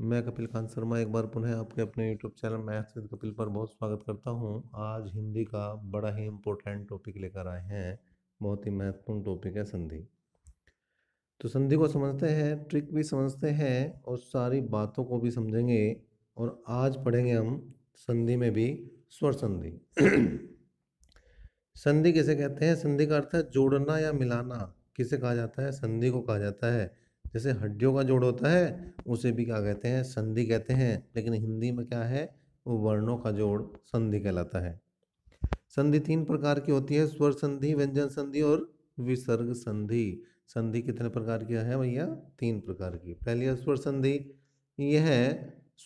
मैं कपिल खान शर्मा एक बार पुनः आपके अपने YouTube channel math with Kapil पर बहुत स्वागत करता हूं आज हिंदी का बड़ा ही इम्पोर्टेंट टॉपिक लेकर आए हैं बहुत ही महत्वपूर्ण टॉपिक है संधि तो संधि को समझते हैं ट्रिक भी समझते हैं और सारी बातों को भी समझेंगे और आज पढ़ेंगे हम संधि में भी स्वर संधि संधि किसे कहते हैं संधि का अर्थ है जोड़ना या मिलाना किसे कहा जाता है संधि को कहा जाता है जैसे हड्डियों का जोड़ होता है उसे भी क्या कहते हैं संधि कहते हैं लेकिन हिंदी में क्या है वो वर्णों का जोड़ संधि कहलाता है संधि तीन प्रकार की होती है स्वर संधि व्यंजन संधि और विसर्ग संधि संधि कितने प्रकार की है भैया तीन प्रकार की पहली है स्वर संधि यह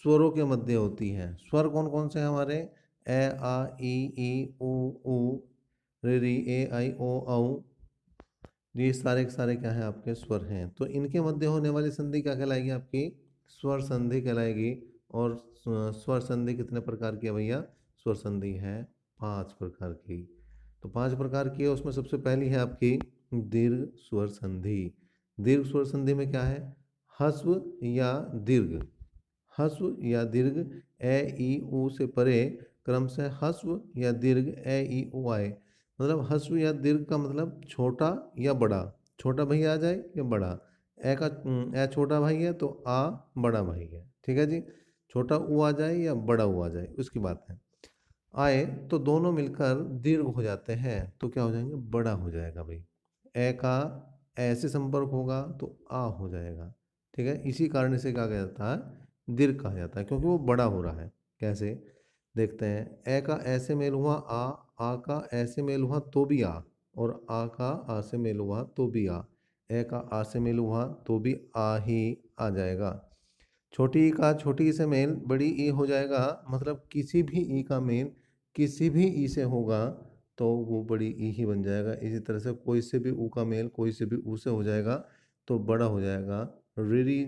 स्वरों के मध्य होती है स्वर कौन कौन से हमारे ए आ ई ई ऊ ऊ रे री ए आई ओ औ ये सारे के सारे क्या है आपके स्वर हैं तो इनके मध्य होने वाली संधि क्या कहलाएगी आपकी स्वर संधि कहलाएगी और स्वर संधि कितने प्रकार की है भैया स्वर संधि है पांच प्रकार की तो पांच प्रकार की है उसमें सबसे पहली है आपकी दीर्घ स्वर संधि दीर्घ स्वर संधि में क्या है हस्व या दीर्घ हस्व या दीर्घ ए ई ऊ से परे क्रम से हस्व या दीर्घ ए ई ऊ आए मतलब हस्व या दीर्घ का मतलब छोटा या बड़ा छोटा भाई आ जाए या बड़ा ए का ए छोटा भाई है तो आ बड़ा भाई है ठीक है जी छोटा ऊ आ जाए या बड़ा ऊ आ जाए उसकी बात है आए तो दोनों मिलकर दीर्घ हो जाते हैं तो क्या हो जाएंगे बड़ा हो जाएगा भाई ए का ऐसे संपर्क होगा तो आ हो जाएगा ठीक है इसी कारण से क्या कहा जाता है दीर्घ कहा जाता है क्योंकि वो बड़ा हो रहा है कैसे देखते हैं ए का ऐसे मेल हुआ आ आ का ऐ से मेल हुआ तो भी आ और आ का आ से मेल हुआ तो भी आ ए का आ से मेल हुआ तो भी आ ही आ जाएगा छोटी ई का छोटी ई से मेल बड़ी ई हो जाएगा मतलब किसी भी ई का मेल किसी भी ई से होगा तो वो बड़ी ई ही बन जाएगा इसी तरह से कोई से भी ऊ का मेल कोई से भी ऊ से हो जाएगा तो बड़ा हो जाएगा रेरी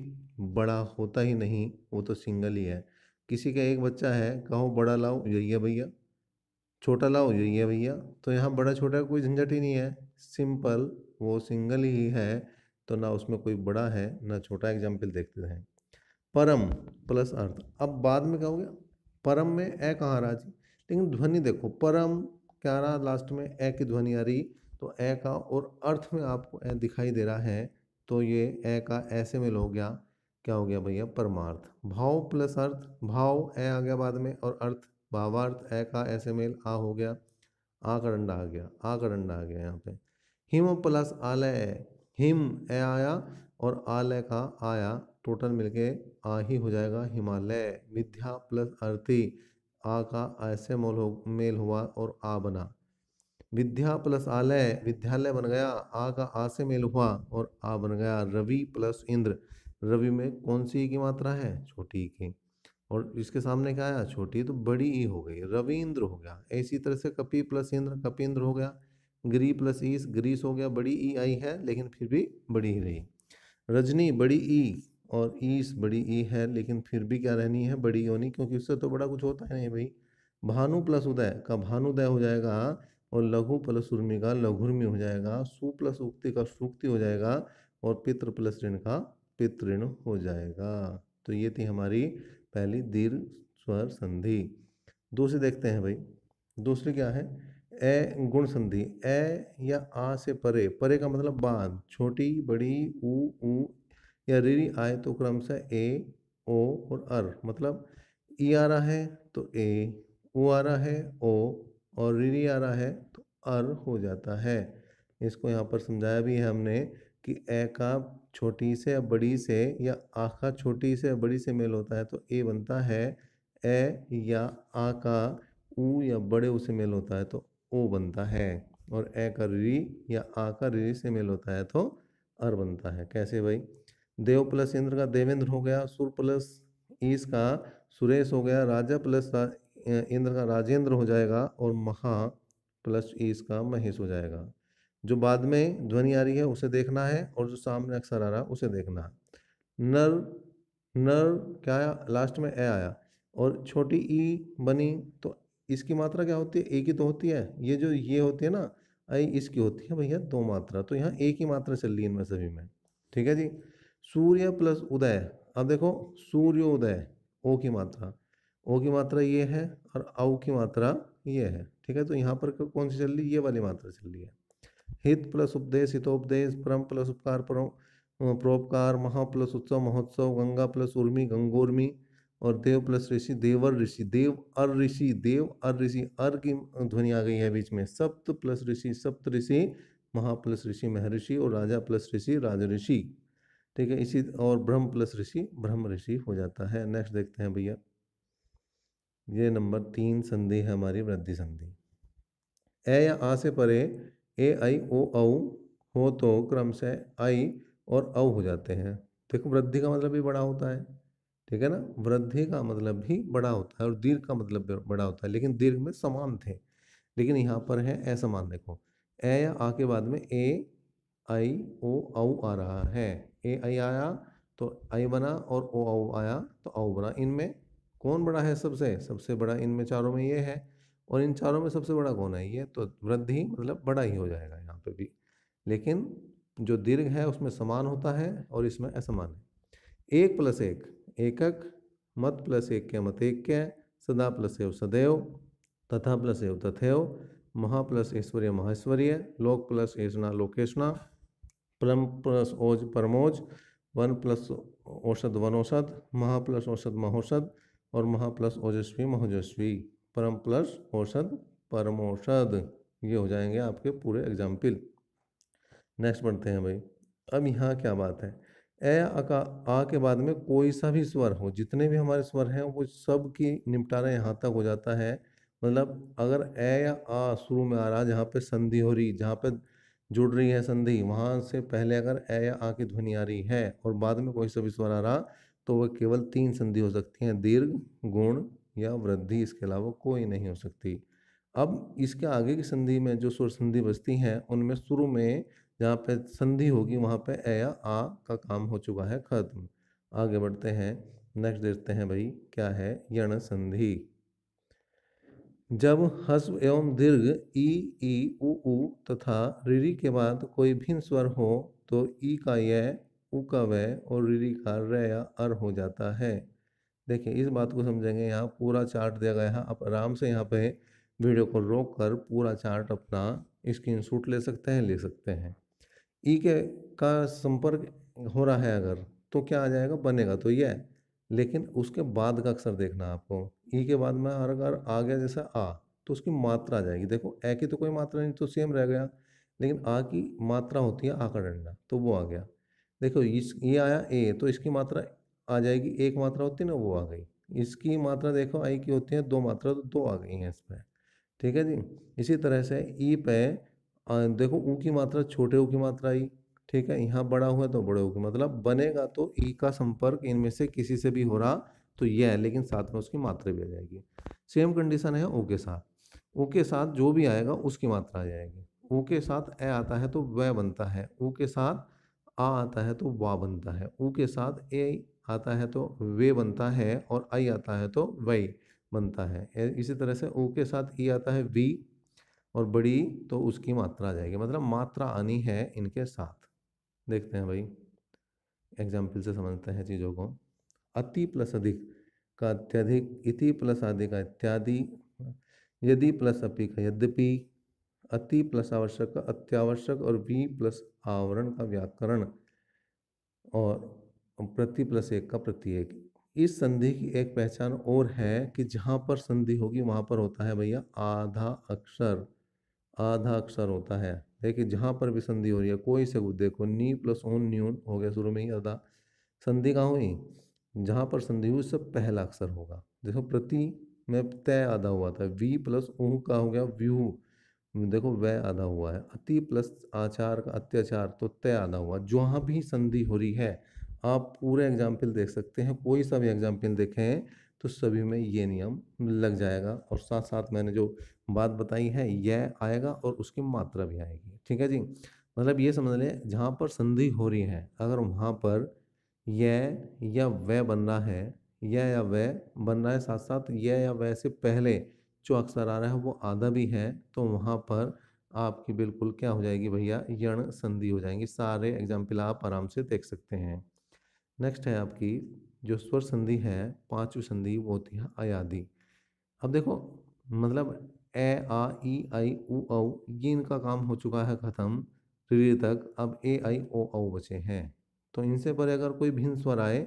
बड़ा होता ही नहीं वो तो सिंगल ही है किसी का एक बच्चा है कहो बड़ा लाओ यही भैया छोटा लाओ यही है भैया तो यहाँ बड़ा छोटा कोई झंझट ही नहीं है सिंपल वो सिंगल ही है तो ना उसमें कोई बड़ा है ना छोटा एग्जाम्पल देखते हैं परम प्लस अर्थ अब बाद में क्या हो गया परम में ए कहाँ रहा जी लेकिन ध्वनि देखो परम क्या रहा लास्ट में ए की ध्वनि आ रही तो ए का और अर्थ में आपको ए दिखाई दे रहा है तो ये ए का ऐसे में हो गया क्या हो गया भैया परमार्थ भाव प्लस अर्थ भाव ए आ गया बाद में और अर्थ भावार्थ ए का ऐसे मेल आ हो गया आ का डंडा आ गया आ का डंडा आ गया यहाँ पे हिम प्लस आलय हिम ए आया और आलय का आया टोटल मिलके आ ही हो जाएगा हिमालय मिथ्या प्लस अर्थी आ का ऐसे मोल हो मेल हुआ और आ बना विद्या प्लस आलय विद्यालय बन गया आ का आ से मेल हुआ और आ बन गया रवि प्लस इंद्र रवि में कौन सी की मात्रा है छोटी की और इसके सामने क्या आया छोटी तो बड़ी ई हो गई रविंद्र हो गया इसी तरह से कपि प्लस इंद्र कपिंद्र हो गया ग्री प्लस ईस ग्रीस हो गया बड़ी ई आई है लेकिन फिर भी बड़ी ही रही रजनी बड़ी ई और ईस बड़ी ई है लेकिन फिर भी क्या रहनी है बड़ी होनी क्योंकि उससे तो बड़ा कुछ होता है नहीं भाई भानु प्लस उदय का भानुदय हो जाएगा और लघु प्लस उर्मी का लघुर्मी हो जाएगा सु प्लस उक्ति का सूक्ति हो जाएगा और पितृ प्लस ऋण का पितृण हो जाएगा तो ये थी हमारी पहली दीर्घ स्वर संधि दूसरी देखते हैं भाई दूसरी क्या है ए गुण संधि ए या आ से परे परे का मतलब बाद छोटी बड़ी ऊ ऊ या रीरी आए तो क्रमशः ए ओ और अर मतलब ई आ रहा है तो ए ओ आ रहा है ओ और रीरी आ रहा है तो अर हो जाता है इसको यहाँ पर समझाया भी है हमने कि ए का छोटी से या बड़ी से या आ का छोटी से या बड़ी से मेल होता है तो ए बनता है ए या आ का ऊ या बड़े उसे से मेल होता है तो ओ बनता है और ए का री या आ का री से मेल होता है तो अर बनता है कैसे भाई देव प्लस इंद्र का देवेंद्र हो गया सुर प्लस ईस का सुरेश हो गया राजा प्लस रा, इंद्र का राजेंद्र हो जाएगा और महा प्लस ईस का महेश हो जाएगा जो बाद में ध्वनि आ रही है उसे देखना है और जो सामने अक्षर आ रहा है उसे देखना है नर नर क्या आया लास्ट में ए आया और छोटी ई बनी तो इसकी मात्रा क्या होती है एक ही तो होती है ये जो ये होती है ना आई इसकी होती है भैया दो मात्रा तो यहाँ एक ही मात्रा चल रही है इनमें सभी में ठीक है जी सूर्य प्लस उदय अब देखो सूर्योदय ओ की मात्रा ओ की मात्रा ये है और औ की मात्रा ये है ठीक है तो यहाँ पर कौन सी चल रही है ये वाली मात्रा चल रही है हित प्लस उपदेश हितोपदेश परम प्लस उपकार परो परोपकार महा प्लस उत्सव महोत्सव गंगा प्लस उर्मी गंगोर्मी और देव प्लस ऋषि देवर ऋषि देव अर ऋषि देव अर ऋषि अर की ध्वनि आ गई है बीच में सप्त प्लस ऋषि सप्त ऋषि महा प्लस ऋषि महर्षि और राजा प्लस ऋषि राज ऋषि ठीक है इसी और ब्रह्म प्लस ऋषि ब्रह्म ऋषि हो जाता है नेक्स्ट देखते हैं भैया ये नंबर तीन संधि है हमारी वृद्धि संधि ए या आ से परे ए आई ओ औ हो तो क्रम से आई और औ हो जाते हैं देखो वृद्धि का मतलब भी बड़ा होता है ठीक है ना वृद्धि का मतलब भी बड़ा होता है और दीर्घ का मतलब भी बड़ा होता है लेकिन दीर्घ में समान थे लेकिन यहाँ पर है असमान देखो ए या आ के बाद में ए आई ओ औ आ रहा है ए आई आया तो आई बना और ओ औ आया तो औ बना इनमें कौन बड़ा है सबसे सबसे बड़ा इनमें चारों में ये है और इन चारों में सबसे बड़ा कौन है ये तो वृद्धि मतलब बड़ा ही हो जाएगा यहाँ पे भी लेकिन जो दीर्घ है उसमें समान होता है और इसमें असमान है एक प्लस एक एकक मत प्लस एक के मत एक के सदा प्लस एव सदैव तथा प्लस एव तथैव महा प्लस ऐश्वर्य माहेश्वर्य लोक प्लस ऐसना लोकेशना परम प्लस ओज परमोज वन प्लस औषध वनौषध महा प्लस औषध महौषध और महा प्लस ओजस्वी महोजस्वी परम प्लस औषध परम औषध ये हो जाएंगे आपके पूरे एग्जाम्पल नेक्स्ट पढ़ते हैं भाई अब यहाँ क्या बात है ए अका आ के बाद में कोई सा भी स्वर हो जितने भी हमारे स्वर हैं वो सब की निपटारा यहाँ तक हो जाता है मतलब अगर ए या आ शुरू में आ रहा जहाँ पे संधि हो रही जहाँ पे जुड़ रही है संधि वहाँ से पहले अगर ए या आ की ध्वनि आ रही है और बाद में कोई सा भी स्वर आ रहा तो वह केवल तीन संधि हो सकती हैं दीर्घ गुण या वृद्धि इसके अलावा कोई नहीं हो सकती अब इसके आगे की संधि में जो सुर संधि बचती हैं उनमें शुरू में जहाँ पे संधि होगी वहाँ पे ए या आ का काम हो चुका है खत्म आगे बढ़ते हैं नेक्स्ट देखते हैं भाई क्या है यण संधि जब हस्व एवं दीर्घ ई ई उ उ तथा रिरी के बाद कोई भिन्न स्वर हो तो ई का यह उ का व और रिरी का र या अर हो जाता है देखिए इस बात को समझेंगे यहाँ पूरा चार्ट दिया गया है आप आराम से यहाँ पे वीडियो को रोक कर पूरा चार्ट अपना स्क्रीन शूट ले सकते हैं ले सकते हैं ई के का संपर्क हो रहा है अगर तो क्या आ जाएगा बनेगा तो ये लेकिन उसके बाद का अक्सर देखना आपको ई के बाद में अगर आ गया जैसा आ तो उसकी मात्रा आ जाएगी देखो ए की तो कोई मात्रा नहीं तो सेम रह गया लेकिन आ की मात्रा होती है आ का डंडा तो वो आ गया देखो इस ये आया ए तो इसकी मात्रा आ जाएगी एक मात्रा होती है ना वो आ गई इसकी मात्रा देखो आई की होती है दो मात्रा तो दो आ गई हैं इस पर ठीक है जी इसी तरह से ई पे देखो ऊ की मात्रा छोटे ऊ की मात्रा आई ठीक है यहाँ बड़ा हुआ तो बड़े ऊ की मतलब बनेगा तो ई का संपर्क इनमें से किसी से भी हो रहा तो यह है लेकिन साथ में उसकी मात्रा भी आ जाएगी सेम कंडीशन है ओ के साथ ओ के साथ जो भी आएगा उसकी मात्रा आ जाएगी ओ के साथ ए आता है तो वह बनता है ऊ के साथ आ आता है तो वाह बनता है ऊ के साथ ए आता है तो वे बनता है और आई आता है तो वाई बनता है इसी तरह से ओ के साथ ई आता है वी और बड़ी तो उसकी मात्रा आ जाएगी मतलब मात्रा आनी है इनके साथ देखते हैं भाई एग्जाम्पल से समझते हैं चीज़ों को अति प्लस अधिक का अत्यधिक इति प्लस आदि का इत्यादि यदि प्लस अपी का यद्यपि अति प्लस आवश्यक का अत्यावश्यक और वी प्लस आवरण का व्याकरण और प्रति प्लस एक का प्रत्येक इस संधि की एक पहचान और है कि जहाँ पर संधि होगी वहाँ पर होता है भैया आधा अक्षर आधा अक्षर होता है देखिए जहाँ पर भी संधि हो रही है कोई से देखो नी प्लस ओन न्यून हो गया शुरू में ही आधा संधि कहाँ हुई जहाँ पर संधि हुई उससे पहला अक्षर होगा देखो प्रति में तय आधा हुआ था वी प्लस ऊ का हो गया व्यू देखो वह आधा हुआ है अति प्लस आचार का अत्याचार तो तय आधा हुआ जहाँ भी संधि हो रही है आप पूरे एग्जाम्पल देख सकते हैं कोई सा भी एग्जाम्पल देखें तो सभी में ये नियम लग जाएगा और साथ साथ मैंने जो बात बताई है यह आएगा और उसकी मात्रा भी आएगी ठीक है जी मतलब ये समझ लें जहाँ पर संधि हो रही है अगर वहाँ पर यह या वह बनना है यह या वह बनना है साथ साथ यह या वह से पहले जो अक्सर आ रहा है वो आधा भी है तो वहाँ पर आपकी बिल्कुल क्या हो जाएगी भैया यण संधि हो जाएंगी सारे एग्जाम्पल आप आराम से देख सकते हैं नेक्स्ट है आपकी जो स्वर संधि है पांचवी संधि वो होती है अयादि अब देखो मतलब ए आ ई आई उ औ ये इनका काम हो चुका है ख़त्म री तक अब ए आई ओ औ बचे हैं तो इनसे पर अगर कोई भिन्न स्वर आए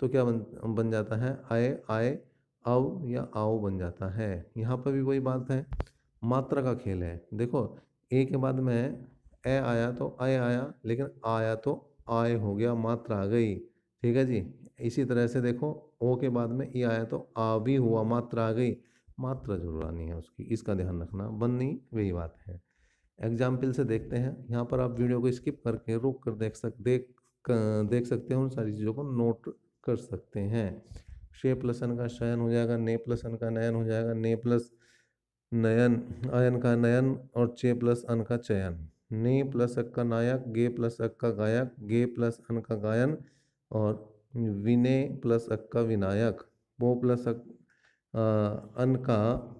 तो क्या बन बन जाता है आए आए अव या आओ बन जाता है यहाँ पर भी वही बात है मात्रा का खेल है देखो ए के बाद में ए आया तो आए आया लेकिन आया तो आय हो गया मात्रा आ गई ठीक है जी इसी तरह से देखो ओ के बाद में ई आया तो आ भी हुआ मात्रा आ गई मात्रा जरूर आनी है उसकी इसका ध्यान रखना बननी वही बात है एग्जाम्पल से देखते हैं यहाँ पर आप वीडियो को स्किप करके रोक कर देख सक देख देख सकते हैं उन सारी चीज़ों को नोट कर सकते हैं शे प्लस एन का शयन हो जाएगा ने प्लस एन का नयन हो जाएगा ने प्लस नयन अयन का नयन और चे प्लस अन का चयन ने प्लस अक का नायक गे प्लस अक का गायक गे प्लस अन का गायन और विनय प्लस अक का विनायक पो प्लस अक अन का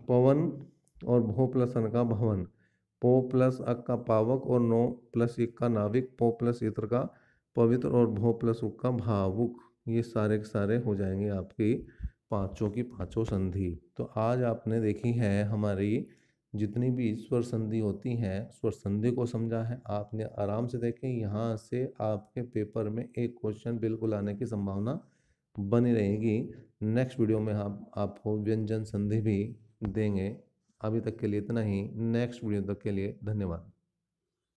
पवन और भो प्लस अन का भवन पो प्लस अक का पावक और नौ प्लस एक का नाविक पो प्लस इत्र का पवित्र और भो प्लस उक का भावुक ये सारे के सारे हो जाएंगे आपकी पाँचों की पाँचों संधि तो आज आपने देखी है हमारी जितनी भी स्वर संधि होती हैं स्वर संधि को समझा है आपने आराम से देखें यहाँ से आपके पेपर में एक क्वेश्चन बिल्कुल आने की संभावना बनी रहेगी नेक्स्ट वीडियो में हम हाँ, आपको व्यंजन संधि भी देंगे अभी तक के लिए इतना ही नेक्स्ट वीडियो तक के लिए धन्यवाद